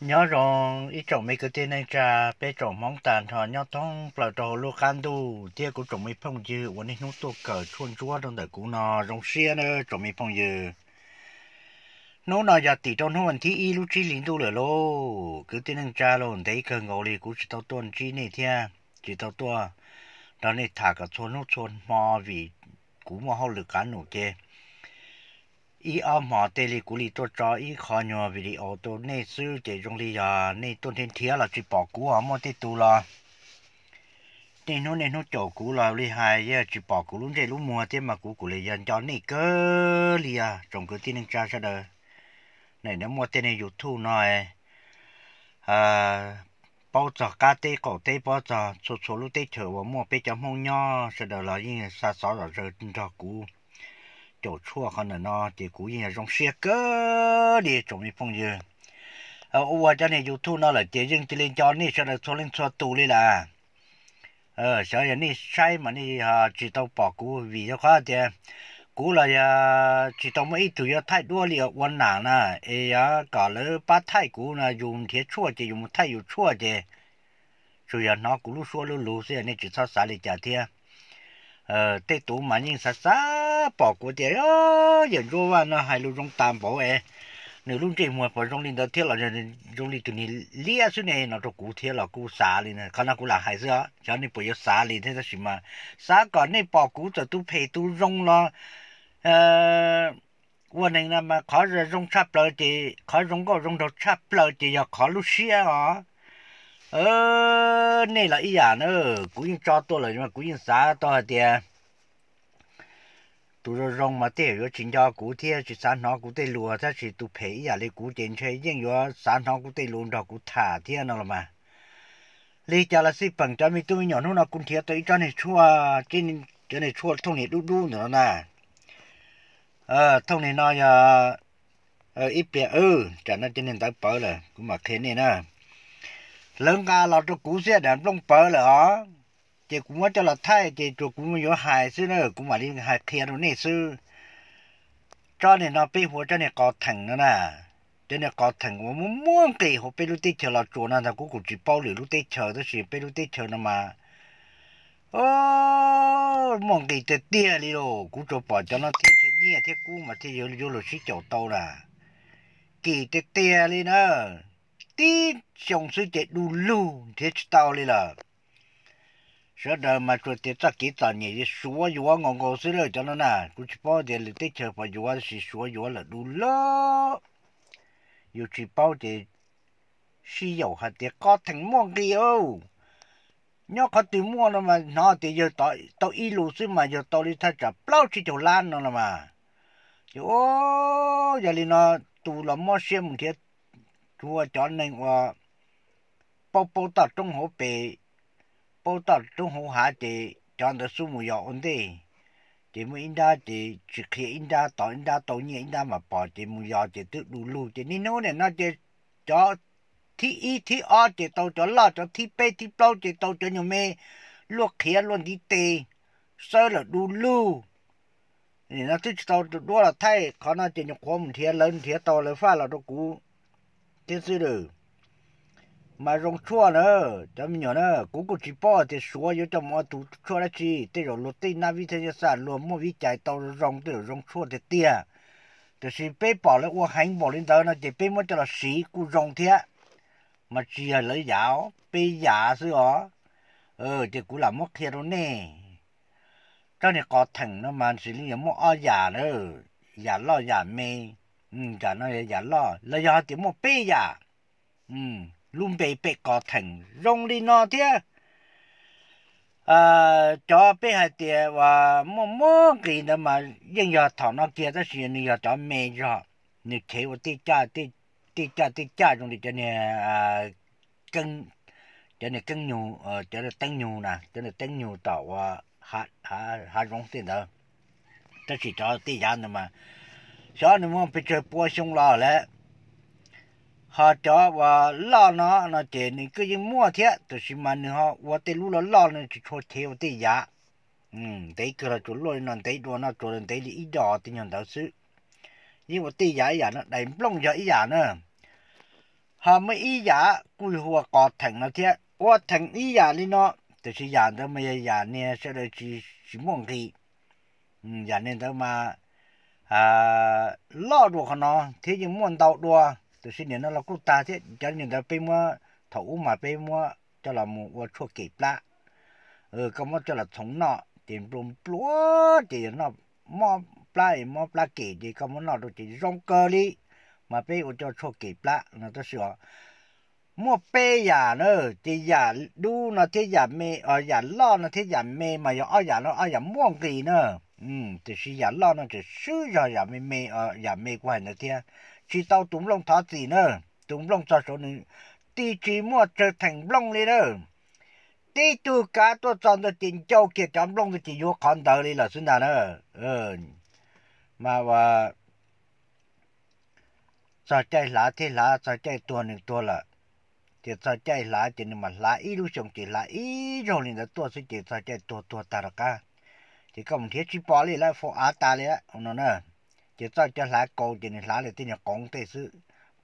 nhớ rồi ít trồng mấy cái tên này cha bé trồng móng tàn thọ nhớ thông là đồ lô can đu tia của trồng mấy phong dư uốn nên nó tôi cờ chuôn chúa trong đời cũ nọ rong xia nữa trồng mấy phong dư nó nọ giờ tỷ trong hôm thì y lúc chi lính tu lửa lô cứ tên này cha luôn thấy cờ ngầu lì cũng chỉ tao tuần chi này thia chỉ tao tua đó này thả cả chuôn nó chuôn mò vì cũng mò hao lực cá nổ kia อีออมหอเตลิกุลีตัวจออีคอนยอวิดีโอตัวในซื้อเจจงลียาในต้นเทนเทียละจีปอกูหอมอติตูละในนู้นในนู้นโจกูละลีหายเยจีปอกูลุ้นเจลุ้มัวเจมากูกูเลยยันจอนี่เกลียจงกูที่นึงจ้าซะเด้อในน้ำมัวเตในยูทูหน่อยอ่า包着家底搞底包着，出出路底头，我莫别讲梦鸟，是的了，因啥啥啥这真照顾。chỗ chua con là nó thì cú gì là rong xe cơ đi trong mình phong như ờ ủa cho nên youtube nó là chỉ riêng chỉ lên cho nên cho là cho lên cho tù đi là ờ sợ là nên sai mà nên ờ, chỉ tao bỏ cú vì nó khó chứ cú là ờ, chỉ tao mấy tụi nó thay đua liệu quan nạn nè à cả lỡ bắt thay cú là dùng thế chua chứ dùng thay dùng chua chứ rồi nó cú lúc xua lúc lúc xưa nên chỉ sao xả lại chả thiệt ờ tê tú mà bỏ của tiền đó giờ rô nó hai luôn tam bỏ e nếu luôn trên mùa bỏ trong linh đó thiết là trong linh tụi này lia xuống này nó trong cụ thiết là cụ xả linh này khả năng cụ là hai giờ cho nên bây giờ xả linh thế là mà xả còn nên bỏ cụ cho tu phê tu rong lo ờ วันนึงนะมาขอจะรงชับเลยจีขอรงก็รงดอกชับเลยจีอยากขอลูกเสียอ๋อ ờ này là ý à nữa cũng cho tôi rồi nhưng mà cũng xả tôi thì tụi rồi rong mà tiêu rồi chính cho cụ thế chỉ sản nó cụ tê lùa thế chỉ tụi phê à lấy cụ tiền chơi nhưng rồi sản nó cụ tê luôn đó cụ thả thế nó mà lấy cho là xí bằng cho mình tôi nhỏ nó cũng thế tôi cho này chua trên cho này chua thông này đu đu nữa nè ờ thông này nó giờ ờ ít bia ừ chả nó trên nền tảng bờ rồi, cũng mặc thế này nè lớn nga là cho cú xe đàn trong bờ là chị cũng cho là thay chị chủ cũng có hài sư nữa cũng mà đi hài thiệt rồi nè sư cho nên nó bị hồ cho nên có thằng nữa nè cho nên có thằng mà muốn muốn kỳ hồ bị lúc chờ là chủ nào thằng cũng cũng chỉ bao lì lúc chờ đó chỉ bị lúc chờ nó mà ô mong kỳ tê tia đi rồi cũng cho bỏ cho nó thiên chuyện nhẹ thế cũ mà thì giờ giờ là sĩ chậu tàu nè kỳ tê tia đi nữa tí trong sự chế đu lưu thế tao đi là sợ đời mà cho tiết chắc kỹ tàn nhỉ thì xúa dùa ngon ngon xứ lời cho nó nè cũng chỉ bao tiền lực tích chờ và dùa thì xúa dùa là đủ lỡ dù chỉ bao tiền xí dầu hạt tiết có thành mua kỳ ô nhớ có tiền mua nó mà nó thì giờ tao tao y lù xứ mà giờ tao đi thay trả bao chỉ chỗ lan nó là mà chứ ô giờ đi nó tù là mua xem một thiết 佮我讲恁话，包包到中河北，包到中河下地，长的树木要安定。植物应该的，去看应该到应该到你应该家嘛，爬植物要只读路。你物呢，那些，叫 T 一 T 二的到左老叫 T 背 T 坡的到左只用咩？落啊，落地地，说了读路。你那只只到落了太，可能只你阔木鞋、冷鞋到了花了都古。thế rồi mà rong chua nữa chấm nhỏ nữa cũng có chỉ bỏ thì xua vô trong mọi tủ chua là chi thế rồi lột tay na vi sản luôn mua vi chạy tàu rong thế rồi rong chua thì tia thì xí bé bỏ lại qua hành bỏ lên tới nó là xí cú rong thế mà chỉ là lấy giáo bé giả sư ó ờ thì cũng là mất thiệt rồi nè cho nên có thằng nó mà xử lý mất ở giả nữa giả lo giả mê ừ giờ nó giờ lo là giờ một bê giờ ừ luôn bê bê có thành rong đi nó thế à cho bê hai tiền và mua mua gì đó mà nhưng giờ thằng nó kia đó chuyện này giờ cho mẹ rồi như thế và tê cha tê tê cha tê cha trong thì cho nên à cân cho nên cân nhù ờ, cho nên tăng nhù nè cho nên tăng nhù tàu ờ, hạ hạ rong tiền đó đó chỉ cho tê giá nữa mà ชาอนมองไปเจอปัวชงลาแล้วหาจอว่าลาเนาะนาเจนี่ก็ยังมั่วเทะตัวชิมันเนาะว่าแต่รู้แล้วลาเนี่ยจะโชว์เทียวตียาอืมแต่ก็จะจุดลอยนั่นแต่ตัวนั่นจุดนั่นแตยที่อีดอติยันเดาซื้อยิ่งว่าตียาอย่างนั้นแต่ปล้องยาอีอย่างเนาะหาไม่อียากุยหัวกอดถังนาเทะว่าถังอียาลีเนาะตัวชิยันเดาไม่ยาเนี่ยเสด็จชิมงคลีอืมยานเนี่ยเดามา à lo đùa khăn nó thế nhưng muốn tàu đùa từ xin đến nó là cút ta thế cho nên là bên mua thấu mà bên mua cho là một chua kịp lạ ừ có một cho là thống nọ tiền bùm búa thì nó mò plai mò plai kì thì có một nọ đồ chỉ rong cơ đi mà bên ở cho chua kịp lạ nó tôi sửa mua bê giả nữa thì giả đu nó thế giả mê ở ờ, giả lo nó thế giả mê mà giờ ở ờ, giả nó ở ờ, giả muông gì nữa 嗯，就是养老呢，就需要也没没啊，也没关那天，去到东龙塔子呢，东龙在手呢，地基么就挺龙的了，地都家都装的点交给咱龙的地有看到里了，是哪呢？嗯，嘛话，在再拉再拉，在再多呢多了。就ะใ拉，就那么拉，一路上就拉，一路上的多是就าย多多打了้ thì có một thiết chỉ bỏ đi là phụ á ta đi ông nó nè chỉ cho cho lá cầu chỉ nên lá để tin là công tế sự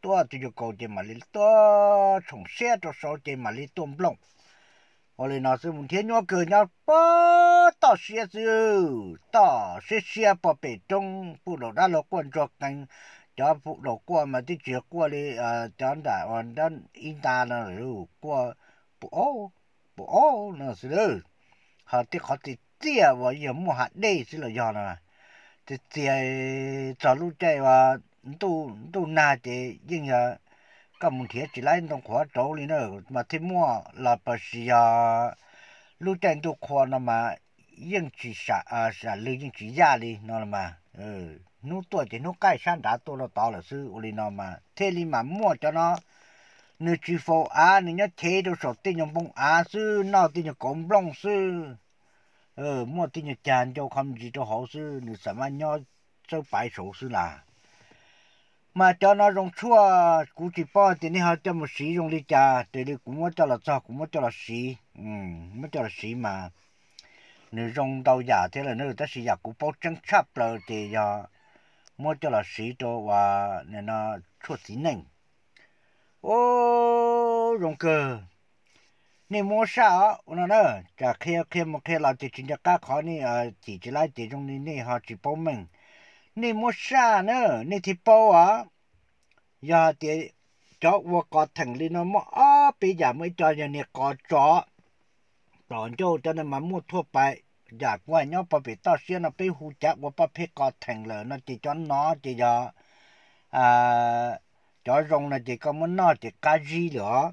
tua chỉ cho cầu chỉ mà lý tua trồng xe cho số chỉ mà lý tuôn lông hồi lên nó sự một thiết nhau cười nhau bơ tỏ xe sự tỏ xe xe bỏ bể trong phụ đầu đã lo quan trọng cành cho phụ đầu qua mà tí chuyện qua đi à cho đã hoàn đơn in ta nó rồi qua bộ ô bộ ô nó sự họ tí họ tí tia và giờ mua hạt đây xí là giờ nè thì tia cho lúc chơi và tu tu na thì nhưng giờ các môn thiệt chỉ lấy trong khóa trâu đi nữa mà thêm mua là bởi vì lúc chơi tu khóa nó mà nhưng chỉ xả à xả lưu nhưng chỉ ra đi nó là mà ừ nó tuổi thì nó cái sang đã tôi là tao là sư uli nó mà thế đi mà mua cho nó nếu chỉ phô á à, nếu nhớ thế đâu sổ tin nhầm bông á à, sư nó tin nhầm cổng bông sư ờ mua tin nhà chàng cho không gì cho họ sư nữ sắm ăn nhau cho bài sổ sư là mà cho nó rong chua cú chỉ bao thì nên họ cho một xí rong đi trà thì đi cho là sao cho là xí ừ muốn cho là xí mà nếu rong đầu giả thế là nếu ta xí giả cũng bao chân chắp rồi thì giờ muốn cho là xí cho và nên nó chua xí ô rong cơ 你没啥，我那那这开开没开了，就人家干看你啊，自己来这种的你哈去报名，你没啥呢，你去报啊，呀的，这我搞城里那么啊，别人没叫人家搞着，广州真的蛮没脱白。dạ ngoài ờ, nhau bà bị tao xuyên nó bị hú chắc, và bà bị có thành lợ nó chỉ cho nó chỉ cho à cho rong là chỉ có muốn nó chỉ cá gì nữa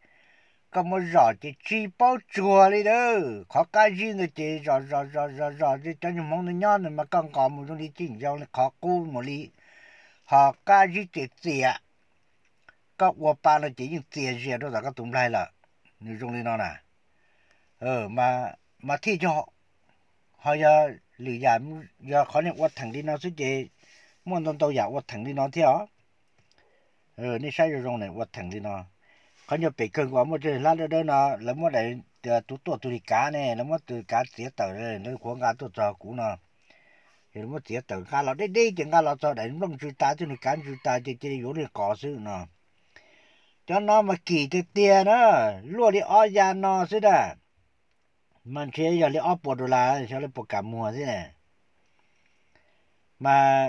cái một rõ thì chi bao chùa đi đó khó cái gì nó chỉ rõ rõ rõ rõ rõ thì cho những món nhỏ nữa mà còn có một trong đi chỉnh giao là khó cú một đi, họ cái gì thì tiền có qua ba nó chỉ những tiền gì đó là các tụm lại là như trong đi nó nè ờ mà mà thi cho họ họ giờ lý giải giờ khó nên qua thẳng đi nó suy chế muốn tao tao giả qua thằng đi nó thế hả ờ nên sai rồi này qua thằng đi nó เขาเนี่ยไปเกินกว่ามันจะลาเด้อเนาะแล้วมันได้ตัวตัวตัวกาเนี่ยแล้วมันตัวกาเสียตัวเลยแล้วขวางกาตัวจอกูเนาะเห็นมันเสียตัวกาเราได้ได้จังกาเราจอได้ลงจุดตาจุดการจุดตาจะจะอยู่ในก่อซื้อเนาะ cho nó mà kỳ thực tiền đó lúa đi ở nhà nó thế đó mà chế giờ đi ở bộ đồ là cho nó bộ cả mùa thế này mà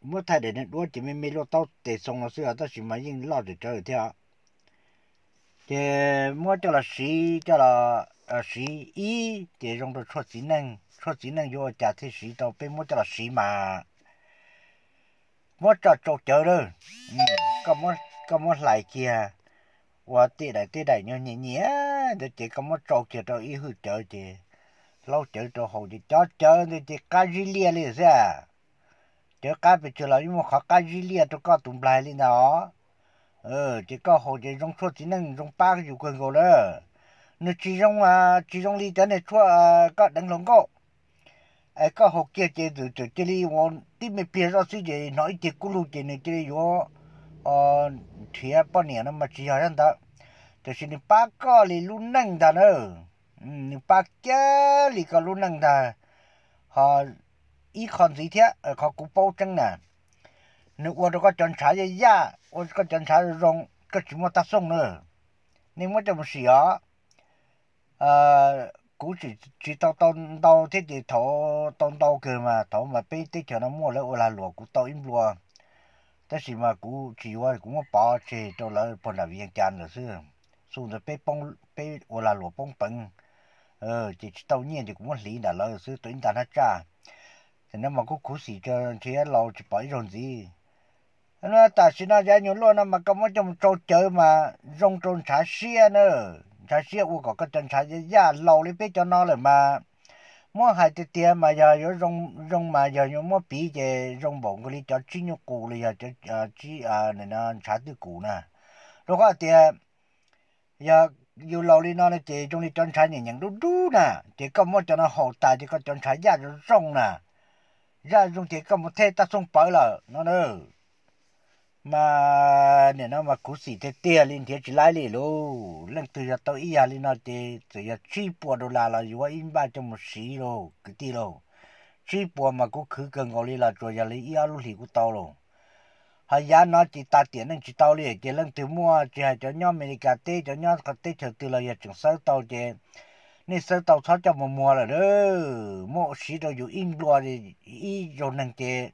mua thay để nên đua chỉ mới mấy lúa tao để xong nó xưa tao chỉ mà nhưng lo được chơi theo để mua cho là sĩ cho là ờ, sĩ ý để dùng được cho kỹ năng cho kỹ năng vô trả thì sĩ đâu mua cho là sĩ mà mua cho chỗ chờ đó ừ, có mua có mua lại kia và tê đại tê đại nhau nhẹ nhẹ để chỉ có mua chỗ kia đâu ý hư chờ chị lâu chờ chỗ hồ thì cho chờ thì cá gì lia liền ra chờ cá bị chờ là nhưng mà khó cá gì lia cho có tụng lại lên đó ờ chỉ có hồ chỉ trong số chỉ năng trong ba cái quyền cầu đó nó chỉ trong à chỉ trong đi cái này số à có đánh lồng có à có hồ kia chỉ từ từ chỉ đi hoàn đi mình biết ra suy gì nói chỉ cú lu chỉ này chỉ đi vô à thì à bao nhiêu năm mà chỉ hai năm đó thì xin ba cái lì luôn năng đó nữa ba cái lì có luôn năng đó họ ít còn gì thế họ cũng bao chân nè nếu qua đó có chọn trái gì ra 我个检查用个什么大送呢？你们怎么写啊？呃，估计只到到到这里头到到个嘛，头嘛被这条那么了，我来落古到印落，但是嘛，古只我古么把这到了本来边干的是，所以被崩被我来落崩崩，呃，这到年就古么离那了是等咱那家，那么古古时这这老就把一种子。nó ta xin nó giá nhiều luôn mà có một trong trâu chơi mà rong trôn xả xia nữa xả xia u có cái chân xả giá lâu lấy biết cho nó rồi mà mua hai cái tiền mà giờ nó rong rong mà giờ nó mua bị cái rong bông cái cho chín nhục cũ rồi giờ cho ờ, chỉ à ờ, này nó xả từ cũ nè rồi có tiền giờ dù lâu đi nó là chỉ trong đi chân xả nhìn nhận đu đu nè chỉ có một cho nó hậu tài chỉ có chân xả giá rong nè ra dùng thì có một thế ta xong bởi là nó nữa mà nè nó mà cú xì thế tia lên thế chỉ lái lì lô lần từ giờ tao ý à lên nó thế từ giờ chỉ bùa đô là là vừa in ba trong một xí lô cái tia lô chỉ bùa mà cú khử cần gọi là rồi giờ lấy ý à lúc thì cú tao lô hay giá nó chỉ ta tiền nên chỉ tao liền chỉ lần từ mua chỉ hay cho nhau mình cả tê cho nhau cả tê chờ từ là giờ chúng sáu tao chỉ nên sáu tao thoát cho một mua là đó mỗi sĩ đâu dù in đùa thì ít rồi năng chế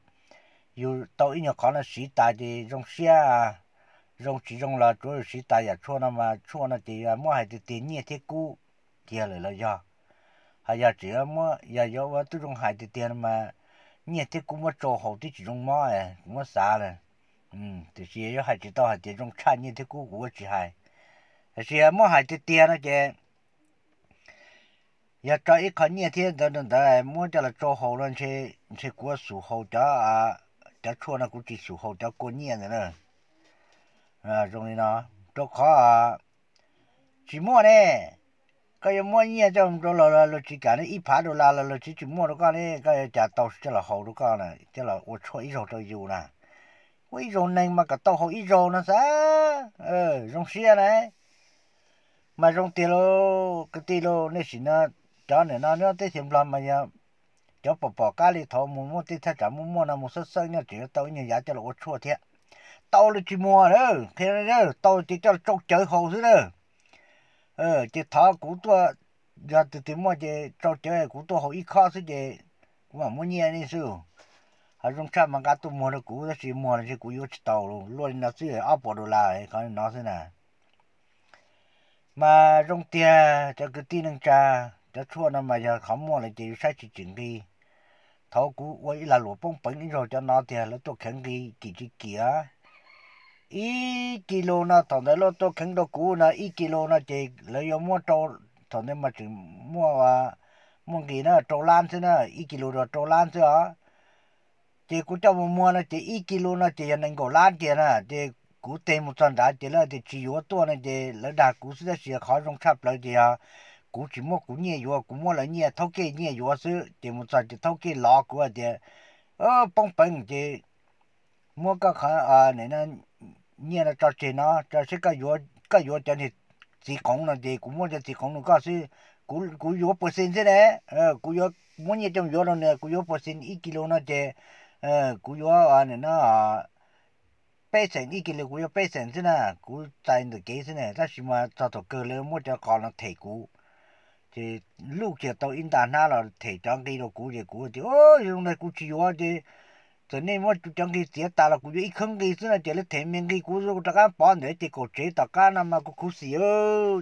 有到一年看了谁打的用些啊，用其中了主要谁打也错那么错那的啊，么还得得捏得鼓，跌来了呀，还要这么也要我这种还得跌嘛，捏得鼓么做好的这种嘛哎，么啥了，嗯，这些要还知道还得种产业的鼓鼓只还，这些么还得跌那些。要找一看，你天等等的，莫叫了找好了去去过树好找啊。cháu chua nó cũng chỉ sủ hồ cháu cô nhiên rồi nữa à rồi nó cho khó chỉ mua nè cái mua nhiên cho cho là là lo chỉ cả nó ít phá đồ là là lo chỉ chỉ mua được cái này cái trả tàu cho là hồ được cái này cho là ô cho ít rồi cho dù nè ít rồi này mà cả tàu hồ ít rồi nó sao ờ rong xe này mà rong tiền lô cái tiền lô nên chỉ nó cho nên nó nó tới thêm làm mà cho bà bà cá lì thọ mua mua tí thay trả mua mua nào một số sơ nhau chỉ tao như giá cho là ô chua thế là chỉ mua đó thế đó tao chỉ cho trông chơi hồ thế đó ờ chỉ thọ cũng tôi giờ từ từ mua chỉ trông cũng tôi hồ ít khó thế chỉ mà mua nhiều này chứ họ trong mà cá tôi mua nó cũng chỉ mua là chỉ cũng yêu tao luôn luôn nó chỉ áp bộ đồ lại còn nó thế nào mà trong tia cho cái tin năng cha cho chua nó mà giờ khó mua là chỉ sai chỉ chỉnh đi thôi cú với là lúa bông bánh rồi cho nó thì là tôi khẳng cái kỳ chi kia ý kilo nó thằng đấy lo tôi khẳng đó cú nó ý kilo nó chỉ lấy mua trâu thằng đấy mà chỉ mua à mua gì nó trâu lan thế nó ý kilo rồi trâu lan thế à, chỉ cú cho mua nó chỉ ý kilo nó chỉ là nên gọi lan tiền à, chỉ cú tiền một trăm đá chỉ là chỉ chỉ yo tôi nè chỉ lấy đá cũ sẽ sẽ khó dùng sắp lấy gì à cú chỉ mua cú nhẹ yếu cú mua là nhẹ thâu kê nhẹ yếu sư thì một trận thì thâu kê lọ cú thì ờ bông bông thì mua à này nó nhẹ là cho chị nó cho sẽ cái yếu cái yếu cho thì chỉ còn là thì cú là các sư cú cú yếu phần xin thế đấy ờ cú yếu mua nhẹ rồi nè cú yếu phần xin ít kilo nó thì ờ cú yếu à này nó bây giờ ý kiến là của bây giờ thế nào, của được cái thế này, ta mà cho tổ cơ lên mua cho nó thể cũ thì lúc kia tàu in đàn na là thể trang đi rồi cũ gì cũ thì ô dùng này cũ chịu quá chứ cho nên mà chú trang đi tiếc đàn là cũ ít không đi xưa là chỉ là thể miệng đi cũ rồi tao anh bỏ nữa chỉ có chế tao cả nằm mà cũ xí ơ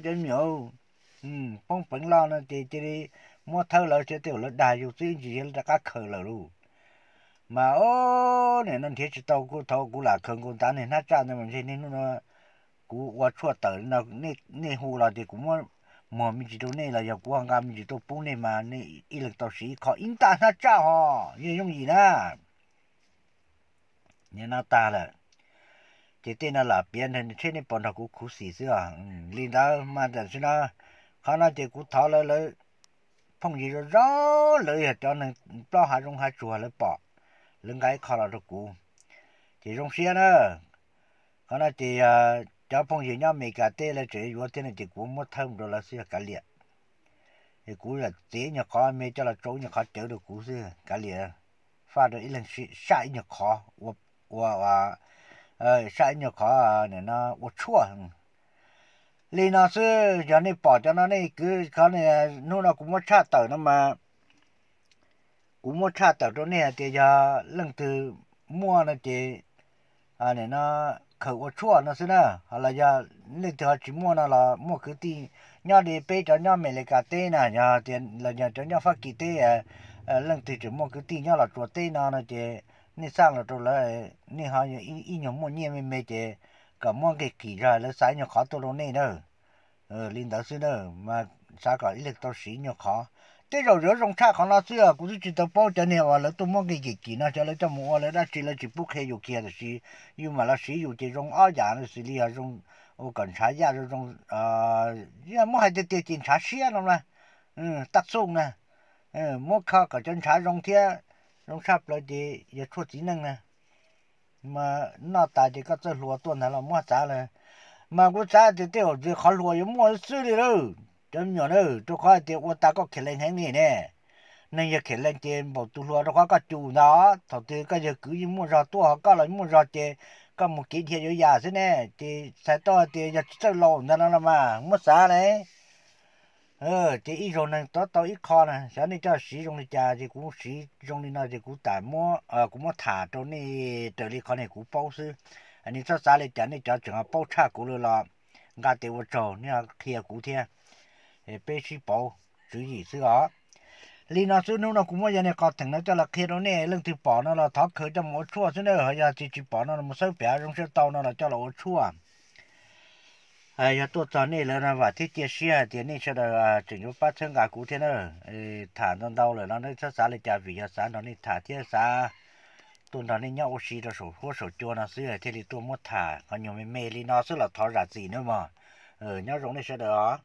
chân nhiều ừ phong phấn lo nó thì chỉ đi mua thâu là chỉ tiểu là đại dục xuyên chỉ là các khờ là luôn mà ô này nó thiết tàu cũng tàu cũng là không cũng đàn này nó cha này mình nên nó cũ qua chỗ tờ nó nên nên hù là thì cũng muốn มอมีจิตตัวนี่เราอยากกว่างกามีจิตตัวปุ้งนี่มานี่อีเล็กตัวสีขออินตาหน้าเจ้าฮะยังยงยีนะเนี่ยหน้าตาแหละเจเตน่าหลับเปลี่ยนเห็นเช่นนี้ปอนทักกูคูสีเสื้อลินดามาแต่ชนะข้าน่าเจกูท้อเลยเลยพ่องยีร้อเลยเหตุจอหนึ่งปลาหารงหาจัวเลยปอกเรื่องไก่คอเราทักกูเจตรงเสียนะข้าน่าเจ cháu phong gì nhau mấy cả tê là chỉ vô tê là chỉ cũng mất thơm rồi là xưa cả liệt thì cú là tía nhà khó mấy cho là chỗ nhà khó chở được cú xưa cả liệt pha được ít lần sai nhà khó và và ờ sai nhà khó ờ, này nó vô chua lên nó xưa giờ này bỏ cho nó này cứ khó này nó ờ, nó cũng mất cha tờ nó mà cũng mất cha tờ chỗ này thì giờ lần từ mua nó thì à này nó khẩu của chua nó xí nè hoặc là giờ nên thì họ mua nó là mua cứ ti nhau đi bê cho nhau mày lấy cả tê nè nhà tiền là nhà cho nhau phát kỳ tê à lần thì chỉ mua cứ ti nhau là chua tê nó nó chế nên sang là chua là nên họ nhiều ít nhiều mua nhiều mình mê chế cả mua cái kỳ ra là sai nhiều khó tôi luôn nữa ờ linh đạo xí nữa mà sao cả ít lực tôi xí khó 这种肉种查，可能虽然不是接到报警的完了都没给解决呢，像那种话嘞，那只能就不开药片的是，又买了水有这种啊？伢那是厉害种，我警察呀，这种啊，伢冇还得得警察写了吗？嗯，大中啦，嗯，冇靠个警察种，这种不了的，也出能呢，么那大的个这说多难了，没咋了，冇骨折掉的，好多人没人死喽。chấm nhỏ nữa cho khoa thì ông ta có khởi lên hàng này nè nên giờ khởi lên trên bảo tu lúa cho khoa có chủ nó thầu tư cái giờ cứ như mua rau tua họ có là mua rau chè có một kỹ thiệt dưới già thế nè thì sai to thì giờ sẽ lộ ra nó mà mất xa đấy ờ thì ít rồi này to to ít kho này sáng nay cho sĩ trong này cha thì cũng sử dụng này nói thì cũng tạm, mua ờ cũng mua thả trong này trở đi kho này cũng bao sư anh ấy cho xa này chả này cho trường hợp bao cha cũng được là ngà tiêu vợ chồng nha thiệt cũng thiệt e pe chi bo chữ gì chứ đó li nó chứ nó nó cũng vậy này có thằng nó cho là khi nó nè lưng thì bỏ nó là thóc khởi cho một chua chứ nó hơi giờ chỉ chỉ bỏ nó là một số bé trong số tàu nó là cho là một chua à giờ tôi cho nè là nó và thiết chia sẻ thì nè cho là chỉnh cho phát sinh cả cụ thế nó ờ, thả nó đâu rồi nó nó cho xả lại trả vì giờ xả nó nè thả thiết sa, tôi nó nè nhau xí cho số hố số chua nó xí thì tôi muốn thả còn nhiều mê mê li nó xí là thọ ra gì nữa mà ờ nhau rồi này sẽ được